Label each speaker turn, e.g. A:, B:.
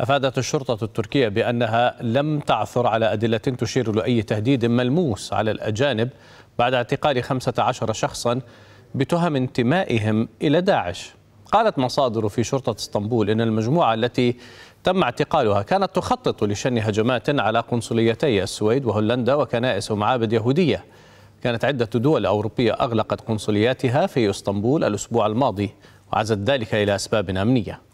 A: أفادت الشرطة التركية بأنها لم تعثر على أدلة تشير لأي تهديد ملموس على الأجانب بعد اعتقال 15 شخصا بتهم انتمائهم إلى داعش قالت مصادر في شرطة اسطنبول إن المجموعة التي تم اعتقالها كانت تخطط لشن هجمات على قنصليتي السويد وهولندا وكنائس ومعابد يهودية كانت عدة دول أوروبية أغلقت قنصلياتها في اسطنبول الأسبوع الماضي وعزت ذلك إلى أسباب أمنية